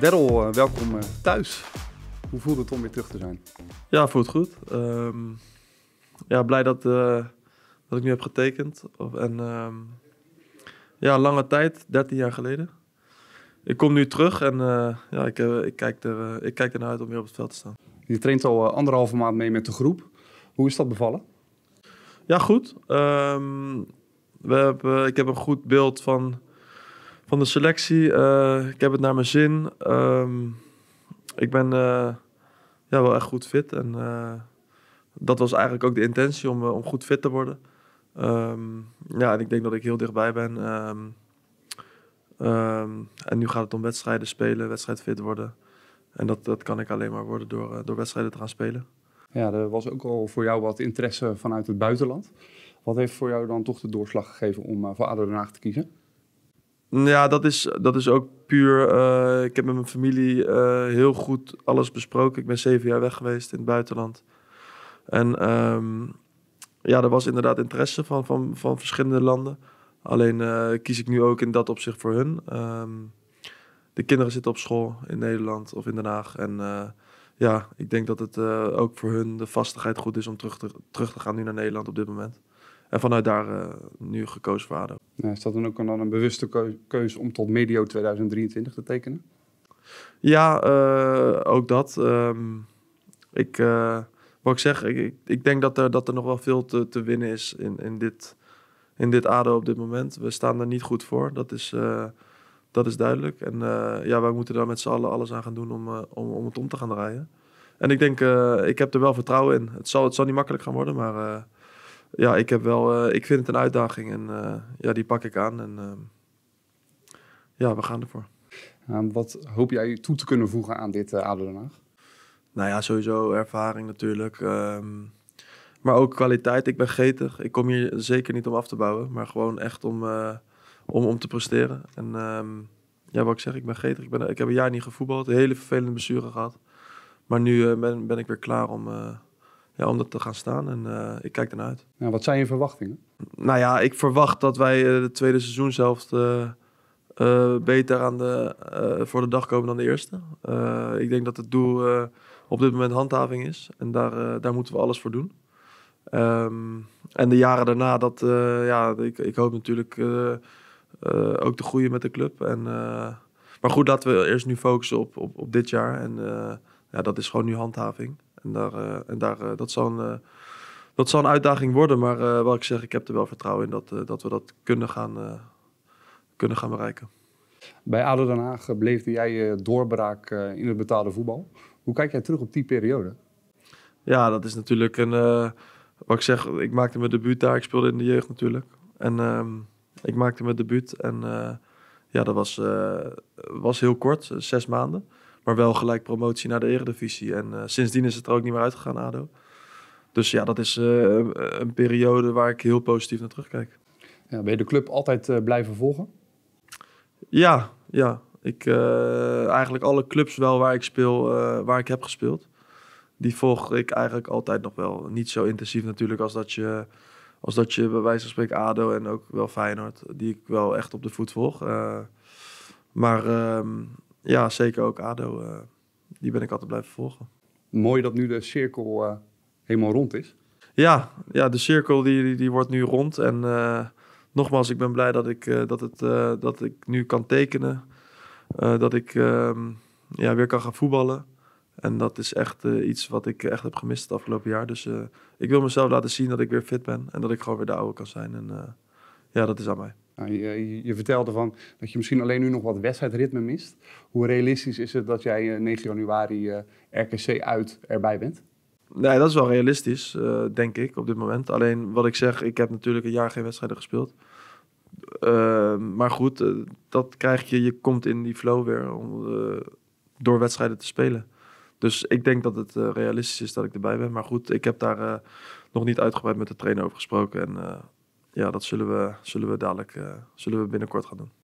Daryl, eh, welkom eh, thuis. Hoe voelt het om weer terug te zijn? Ja, voelt goed. Ehm, ja, blij dat, eh, dat ik nu heb getekend. En ehm, ja, lange tijd, 13 jaar geleden. Ik kom nu terug en ja, ik, ik, kijk er, ik kijk naar uit om weer op het veld te staan. Je traint al anderhalve maand mee met de groep. Hoe is dat bevallen? Ja, goed. Ehm, we hebben, ik heb een goed beeld van van de selectie. Eh, ik heb het naar mijn zin. Ehm, ik ben eh, ja, wel echt goed fit. En eh, dat was eigenlijk ook de intentie om, om goed fit te worden. Ehm, ja, en ik denk dat ik heel dichtbij ben. Ehm, en nu gaat het om wedstrijden spelen, wedstrijd fit worden. En dat, dat kan ik alleen maar worden door, door wedstrijden te gaan spelen. Ja, er was ook al voor jou wat interesse vanuit het buitenland. Wat heeft voor jou dan toch de doorslag gegeven om voor ADO te kiezen? Ja, dat is, dat is ook puur. Eh, ik heb met mijn familie eh, heel goed alles besproken. Ik ben zeven jaar weg geweest in het buitenland. En ehm, ja, er was inderdaad interesse van, van, van verschillende landen. Alleen eh, kies ik nu ook in dat opzicht voor hun. Ehm, de kinderen zitten op school in Nederland of in Den Haag. En ja, ik denk dat het ook voor hun de vastigheid goed is om terug te, terug te gaan nu naar Nederland op dit moment. En vanuit daar eh, nu gekozen voor ADO. Nou, is dat dan ook een, dan een bewuste keuze om tot medio 2023 te tekenen? Ja, eh, ook dat. Ehm, ik, eh, wat ik zeg, ik, ik, denk dat er, dat er nog wel veel te, te winnen is in, in, dit, in dit ADO op dit moment. We staan er niet goed voor, dat is, dat is duidelijk. En ja, wij moeten daar met z'n allen alles aan gaan doen om, om, om het om te gaan draaien. En ik denk, ik heb er wel vertrouwen in. Het zal, het zal niet makkelijk gaan worden, maar ja, ik, heb wel, eh, ik vind het een uitdaging en eh, ja, die pak ik aan. En ehm, ja, we gaan ervoor. Ehm, wat hoop jij toe te kunnen voegen aan dit uh, Nou ja, sowieso ervaring natuurlijk. Ehm, maar ook kwaliteit. Ik ben getig. Ik kom hier zeker niet om af te bouwen, maar gewoon echt om, om, om te presteren. En ja, wat ik zeg, ik ben getig. Ik, ben, ik heb een jaar niet gevoetbald, hele vervelende blessure gehad. Maar nu ben, ben ik weer klaar om, om dat te gaan staan. En eh, ik kijk ernaar uit. Nou, wat zijn je verwachtingen? Nou ja, ik verwacht dat wij het eh, tweede seizoen zelf eh, beter aan de, voor de dag komen dan de eerste. ik denk dat het doel op dit moment handhaving is. En daar, daar moeten we alles voor doen. Ehm, en de jaren daarna, dat, ja, ik, ik hoop natuurlijk ook te groeien met de club. En, maar goed, laten we eerst nu focussen op, op, op dit jaar. En ja, dat is gewoon nu handhaving. En, daar, eh, en daar, eh, dat zo'n eh, dat zal een uitdaging worden. Maar uh, wat ik zeg, ik heb er wel vertrouwen in dat, dat we dat kunnen gaan, kunnen gaan bereiken. Bij ADO Den Haag beleefde jij je doorbraak in het betaalde voetbal. Hoe kijk jij terug op die periode? Ja, dat is natuurlijk een... wat ik zeg, ik maakte mijn debuut daar. Ik speelde in de jeugd natuurlijk. En ehm, ik maakte mijn debuut. En ja, dat was, was heel kort, zes maanden. Maar wel gelijk promotie naar de Eredivisie. En eh, sindsdien is het er ook niet meer uitgegaan, ADO. Dus ja, dat is eh, een periode waar ik heel positief naar terugkijk. Ja, ben je de club altijd eh, blijven volgen? Ja, ja. Ik, eigenlijk alle clubs wel waar ik speel, waar ik heb gespeeld. Die volg ik eigenlijk altijd nog wel. Niet zo intensief natuurlijk als dat je als dat je bij wijze van spreken ADO en ook wel Feyenoord, die ik wel echt op de voet volg. maar ehm, ja, zeker ook ADO. Eh, die ben ik altijd blijven volgen. Mooi dat nu de cirkel eh, helemaal rond is. Ja, ja de cirkel die, die, wordt nu rond. En eh, nogmaals, ik ben blij dat ik, dat het, dat ik nu kan tekenen. dat ik ehm, ja, weer kan gaan voetballen. En dat is echt iets wat ik echt heb gemist het afgelopen jaar. Dus ik wil mezelf laten zien dat ik weer fit ben. En dat ik gewoon weer de oude kan zijn. En ja, dat is aan mij. Nou, je, vertelde van dat je misschien alleen nu nog wat wedstrijdritme mist. Hoe realistisch is het dat jij 9 eh, januari eh, RKC uit erbij bent? Nee, dat is wel realistisch, eh, denk ik, op dit moment. Alleen wat ik zeg, ik heb natuurlijk een jaar geen wedstrijden gespeeld. Ehm, maar goed, dat krijg je. Je komt in die flow weer om, door wedstrijden te spelen. Dus ik denk dat het realistisch is dat ik erbij ben. Maar goed, ik heb daar nog niet uitgebreid met de trainer over gesproken. En ja, dat zullen we, zullen we dadelijk eh, zullen we binnenkort gaan doen.